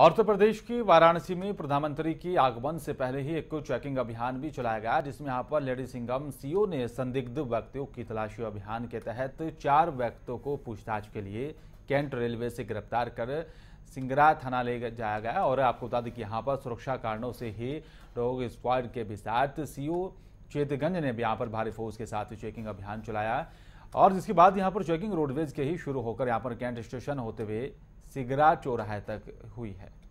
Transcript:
और उत्तर तो प्रदेश की वाराणसी में प्रधानमंत्री की आगमन से पहले ही एक चेकिंग अभियान भी चलाया गया जिसमें यहाँ पर लेडी सिंगम सीओ ने संदिग्ध व्यक्तियों की तलाशी अभियान के तहत चार व्यक्तियों को पूछताछ के लिए कैंट रेलवे से गिरफ्तार कर सिंगरा थाना ले जाया गया और आपको बता दें कि यहाँ पर सुरक्षा कारणों से ही रोग स्क्वाड के भी साथ सीओ चेतगंज ने भी यहाँ पर भारी फोर्स के साथ चेकिंग अभियान चलाया और जिसके बाद यहाँ पर चेकिंग रोडवेज के ही शुरू होकर यहाँ पर कैंट स्टेशन होते हुए सिगरा चौराहे तक हुई है